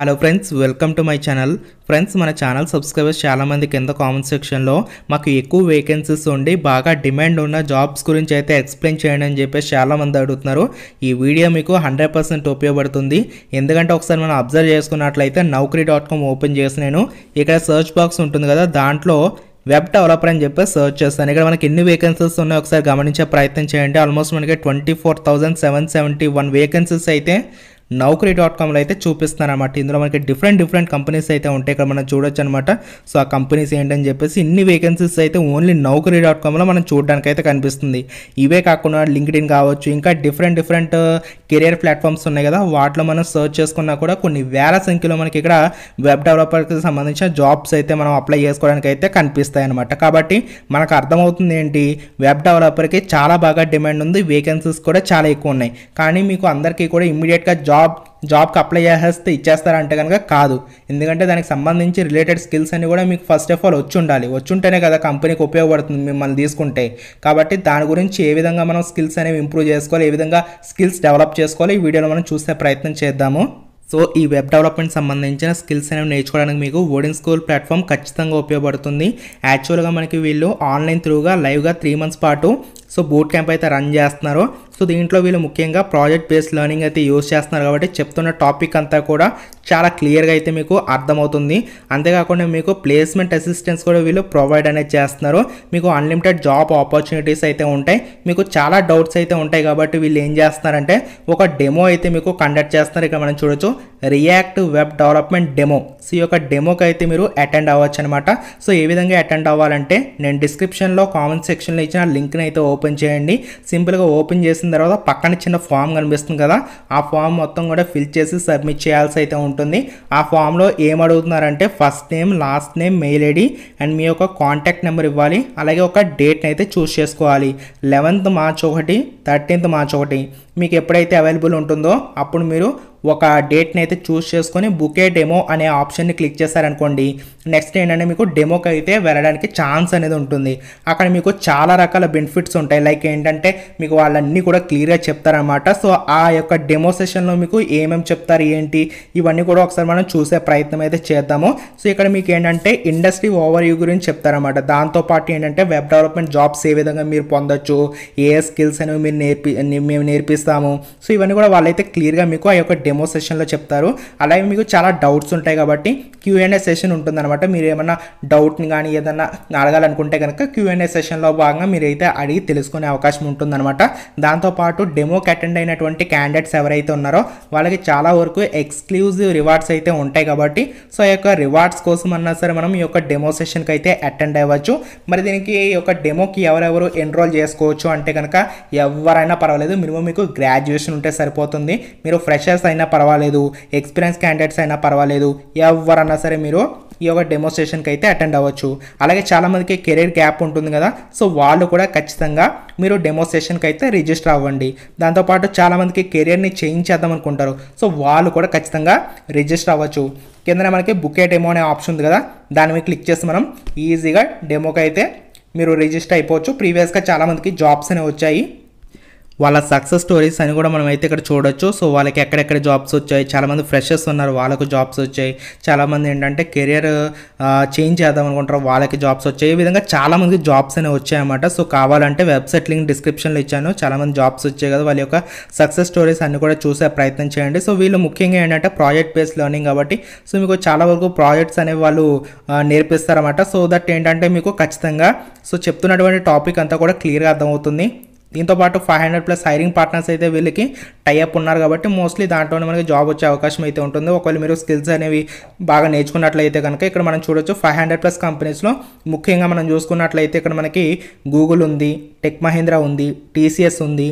hello friends welcome to my channel friends మన channel subscribers చాలామంది కింద కామెంట్ సెక్షన్లో మాకు ఎక్కువ వేకెన్సీస్ ఉండి బాగా డిమాండ్ ఉన్న జాబ్స్ గురించి అయితే ఎక్స్ప్లెయిన్ చేయండి అని చెప్పేసి చాలామంది అడుగుతున్నారు ఈ వీడియో మీకు హండ్రెడ్ పర్సెంట్ ఉపయోగపడుతుంది ఎందుకంటే ఒకసారి మనం అబ్జర్వ్ చేసుకున్నట్లయితే నౌకరీ డాట్ కామ్ ఓపెన్ చేసి నేను ఇక్కడ సర్చ్ బాక్స్ ఉంటుంది కదా దాంట్లో వెబ్ డెవలపర్ అని చెప్పి సర్చ్ చేస్తాను ఇక్కడ మనకి ఎన్ని వేకెన్సీస్ ఉన్నాయో ఒకసారి గమనించే ప్రయత్నం చేయండి ఆల్మోస్ట్ మనకి twenty four thousand seven seventy one vacancies అయితే నౌకరీ డాట్ కామ్లో అయితే చూపిస్తున్నారన్నమాట అనమాట ఇందులో మనకి డిఫరెంట్ డిఫరెంట్ కంపెనీస్ అయితే ఉంటాయి ఇక్కడ మనం చూడొచ్చు అనమాట సో ఆ కంపెనీస్ ఏంటని చెప్పేసి ఇన్ని వేకెన్సీస్ అయితే ఓన్లీ నౌకరీ డాట్ కామ్లో మనం చూడడానికి అయితే కనిపిస్తుంది ఇవే కాకుండా లింక్డ్ ఇన్ కావచ్చు ఇంకా డిఫరెంట్ డిఫరెంట్ కెరియర్ ప్లాట్ఫామ్స్ ఉన్నాయి కదా వాటిలో మనం సర్చ్ చేసుకున్నా కూడా కొన్ని వేల సంఖ్యలో మనకి ఇక్కడ వెబ్ డెవలపర్కి సంబంధించిన జాబ్స్ అయితే మనం అప్లై చేసుకోవడానికి అయితే కనిపిస్తాయి అనమాట కాబట్టి మనకు అర్థమవుతుంది ఏంటి వెబ్ డెవలపర్కి చాలా బాగా డిమాండ్ ఉంది వేకెన్సీస్ కూడా చాలా ఎక్కువ ఉన్నాయి కానీ మీకు అందరికీ కూడా ఇమ్మీడియట్గా జాబ్ జాబ్ జాబ్కి అప్లై చేసేస్తే ఇచ్చేస్తారంటే కనుక కాదు ఎందుకంటే దానికి సంబంధించి రిలేటెడ్ స్కిల్స్ అన్నీ కూడా మీకు ఫస్ట్ ఆఫ్ ఆల్ వచ్చి ఉండాలి వచ్చి ఉంటేనే కదా కంపెనీకి ఉపయోగపడుతుంది మిమ్మల్ని తీసుకుంటే కాబట్టి దాని గురించి ఏ విధంగా మనం స్కిల్స్ అనేవి ఇంప్రూవ్ చేసుకోవాలి ఏ విధంగా స్కిల్స్ డెవలప్ చేసుకోవాలి ఈ వీడియోలో మనం చూసే ప్రయత్నం చేద్దాము సో ఈ వెబ్ డెవలప్మెంట్ సంబంధించిన స్కిల్స్ అనేవి నేర్చుకోవడానికి మీకు ఓడింగ్ స్కూల్ ప్లాట్ఫామ్ ఖచ్చితంగా ఉపయోగపడుతుంది యాక్చువల్గా మనకి వీళ్ళు ఆన్లైన్ త్రూగా లైవ్గా త్రీ మంత్స్ పాటు సో బూట్ క్యాంప్ అయితే రన్ చేస్తున్నారు సో దీంట్లో వీళ్ళు ముఖ్యంగా ప్రాజెక్ట్ బేస్డ్ లెర్నింగ్ అయితే యూజ్ చేస్తున్నారు కాబట్టి చెప్తున్న టాపిక్ అంతా కూడా చాలా క్లియర్గా అయితే మీకు అర్థమవుతుంది అంతేకాకుండా మీకు ప్లేస్మెంట్ అసిస్టెన్స్ కూడా వీళ్ళు ప్రొవైడ్ అనేది చేస్తున్నారు మీకు అన్లిమిటెడ్ జాబ్ ఆపర్చునిటీస్ అయితే ఉంటాయి మీకు చాలా డౌట్స్ అయితే ఉంటాయి కాబట్టి వీళ్ళు ఏం చేస్తున్నారంటే ఒక డెమో అయితే మీకు కండక్ట్ చేస్తున్నారు ఇక్కడ మనం చూడొచ్చు React web development demo so ఈ యొక్క డెమోకి అయితే మీరు అటెండ్ అవ్వచ్చు అనమాట సో ఏ విధంగా అటెండ్ అవ్వాలంటే నేను డిస్క్రిప్షన్లో కామెంట్ సెక్షన్లో ఇచ్చిన లింక్ని అయితే ఓపెన్ చేయండి సింపుల్గా ఓపెన్ చేసిన తర్వాత పక్కన చిన్న ఫామ్ కనిపిస్తుంది కదా ఆ ఫామ్ మొత్తం కూడా ఫిల్ చేసి సబ్మిట్ చేయాల్సి అయితే ఉంటుంది ఆ ఫామ్లో ఏం అడుగుతున్నారంటే first name last name mail ID and మీ యొక్క కాంటాక్ట్ నెంబర్ ఇవ్వాలి అలాగే ఒక డేట్ని అయితే చూస్ చేసుకోవాలి లెవెన్త్ మార్చ్ ఒకటి థర్టీన్త్ మార్చ్ ఒకటి మీకు ఎప్పుడైతే అవైలబుల్ ఉంటుందో అప్పుడు మీరు ఒక డేట్ని అయితే చూస్ చేసుకొని బుకే డెమో అనే ఆప్షన్ని క్లిక్ చేశారనుకోండి నెక్స్ట్ ఏంటంటే మీకు డెమోకి అయితే వెళ్ళడానికి ఛాన్స్ అనేది ఉంటుంది అక్కడ మీకు చాలా రకాల బెనిఫిట్స్ ఉంటాయి లైక్ ఏంటంటే మీకు వాళ్ళన్నీ కూడా క్లియర్గా చెప్తారనమాట సో ఆ యొక్క డెమో సెషన్లో మీకు ఏమేమి చెప్తారు ఏంటి ఇవన్నీ కూడా ఒకసారి మనం చూసే ప్రయత్నం అయితే చేద్దాము సో ఇక్కడ మీకు ఏంటంటే ఇండస్ట్రీ ఓవర్ వ్యూ గురించి చెప్తారనమాట దాంతోపాటు ఏంటంటే వెబ్ డెవలప్మెంట్ జాబ్స్ ఏ విధంగా మీరు పొందొచ్చు ఏ స్కిల్స్ అనేవి మీరు నేర్పి మేము నేర్పిస్తాము సో ఇవన్నీ కూడా వాళ్ళైతే క్లియర్గా మీకు ఆ యొక్క డెమో సెషన్లో చెప్తారు అలాగే మీకు చాలా డౌట్స్ ఉంటాయి కాబట్టి క్యూఎన్ఏ సెషన్ ఉంటుందన్నమాట మీరు ఏమన్నా డౌట్ని కానీ ఏదన్నా అడగాలనుకుంటే కనుక క్యూఎన్ఏ సెషన్లో భాగంగా మీరైతే అడిగి తెలుసుకునే అవకాశం ఉంటుందన్నమాట దాంతోపాటు డెమోకి అటెండ్ అయినటువంటి క్యాండిడేట్స్ ఎవరైతే ఉన్నారో వాళ్ళకి చాలా వరకు ఎక్స్క్లూజివ్ రివార్డ్స్ అయితే ఉంటాయి కాబట్టి సో ఈ యొక్క రివార్డ్స్ కోసం అన్నా సరే మనం ఈ యొక్క డెమో సెషన్కి అయితే అటెండ్ అవ్వచ్చు మరి దీనికి ఈ యొక్క డెమోకి ఎవరెవరు ఎన్రోల్ చేసుకోవచ్చు అంటే కనుక ఎవరైనా పర్వాలేదు మినిమం మీకు గ్రాడ్యుయేషన్ ఉంటే సరిపోతుంది మీరు ఫ్రెషర్స్ అయిన అయినా పర్వాలేదు ఎక్స్పీరియన్స్ క్యాండిడేట్స్ అయినా పర్వాలేదు ఎవరన్నా సరే మీరు ఈ యొక్క డెమోన్స్ట్రేషన్కి అయితే అటెండ్ అవ్వచ్చు అలాగే చాలామందికి కెరీర్ గ్యాప్ ఉంటుంది కదా సో వాళ్ళు కూడా ఖచ్చితంగా మీరు డెమోన్స్ట్రేషన్కి అయితే రిజిస్టర్ అవ్వండి దాంతోపాటు చాలామందికి కెరీర్ని చేంజ్ చేద్దాం అనుకుంటారు సో వాళ్ళు కూడా ఖచ్చితంగా రిజిస్టర్ అవ్వచ్చు కింద మనకి బుకే డెమో అనే ఆప్షన్ ఉంది కదా దాని మీద క్లిక్ చేసి మనం ఈజీగా డెమోకి అయితే మీరు రిజిస్టర్ అయిపోవచ్చు ప్రీవియస్గా చాలామందికి జాబ్స్ అనేవి వచ్చాయి వాళ్ళ సక్సెస్ స్టోరీస్ అని కూడా మనం అయితే ఇక్కడ చూడొచ్చు సో వాళ్ళకి ఎక్కడెక్కడ జాబ్స్ వచ్చాయి చాలామంది ఫ్రెషర్స్ ఉన్నారు వాళ్ళకు జాబ్స్ వచ్చాయి చాలామంది ఏంటంటే కెరియర్ చేంజ్ చేద్దాం అనుకుంటారు వాళ్ళకి జాబ్స్ వచ్చాయి ఈ విధంగా చాలామందికి జాబ్స్ అనేవి వచ్చాయన్నమాట సో కావాలంటే వెబ్సైట్ లింక్ డిస్క్రిప్షన్లో ఇచ్చాను చాలామంది జాబ్స్ వచ్చాయి కదా వాళ్ళ యొక్క సక్సెస్ స్టోరీస్ అన్ని కూడా చూసే ప్రయత్నం చేయండి సో వీళ్ళు ముఖ్యంగా ఏంటంటే ప్రాజెక్ట్ బేస్డ్ లెర్నింగ్ కాబట్టి సో మీకు చాలా వరకు ప్రాజెక్ట్స్ అనేవి వాళ్ళు నేర్పిస్తారన్నమాట సో దట్ ఏంటంటే మీకు ఖచ్చితంగా సో చెప్తున్నటువంటి టాపిక్ అంతా కూడా క్లియర్గా అర్థమవుతుంది దీంతోపాటు five hundred plus hiring partners అయితే వీళ్ళకి టైఅప్ ఉన్నారు కాబట్టి మోస్ట్లీ దాంట్లోనే మనకి జాబ్ వచ్చే అవకాశం అయితే ఉంటుంది ఒకవేళ మీరు స్కిల్స్ అనేవి బాగా నేర్చుకున్నట్లయితే కనుక ఇక్కడ మనం చూడొచ్చు ఫైవ్ హండ్రెడ్ ప్లస్ కంపెనీస్లో ముఖ్యంగా మనం చూసుకున్నట్లయితే ఇక్కడ మనకి గూగుల్ ఉంది టెక్ మహీంద్రా ఉంది టీసీఎస్ ఉంది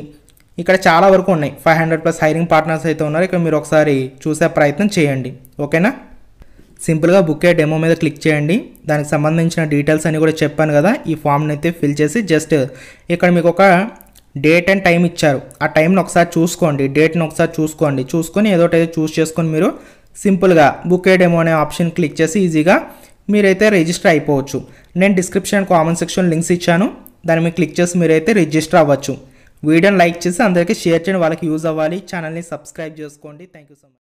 ఇక్కడ చాలా వరకు ఉన్నాయి five hundred plus hiring partners అయితే ఉన్నారు ఇక్కడ మీరు ఒకసారి చూసే ప్రయత్నం చేయండి ఓకేనా సింపుల్గా బుక్ అయ్యే డెమో మీద క్లిక్ చేయండి దానికి సంబంధించిన డీటెయిల్స్ అని కూడా చెప్పాను కదా ఈ ఫామ్ని అయితే ఫిల్ చేసి జస్ట్ ఇక్కడ మీకు ఒక డేట్ అండ్ టైం ఇచ్చారు ఆ టైంని ఒకసారి చూసుకోండి డేట్ని ఒకసారి చూసుకోండి చూసుకొని ఏదోటైతే చూస్ చేసుకొని మీరు సింపుల్గా బుక్ డెమో అనే ఆప్షన్ క్లిక్ చేసి ఈజీగా మీరైతే రిజిస్టర్ అయిపోవచ్చు నేను డిస్క్రిప్షన్ కామెంట్ సెక్షన్ లింక్స్ ఇచ్చాను దాని మీద క్లిక్ చేసి మీరైతే రిజిస్టర్ అవ్వచ్చు వీడియోని లైక్ చేసి అందరికీ షేర్ చేయండి వాళ్ళకి యూజ్ అవ్వాలి ఛానల్ని సబ్స్క్రైబ్ చేసుకోండి థ్యాంక్ యూ సో మచ్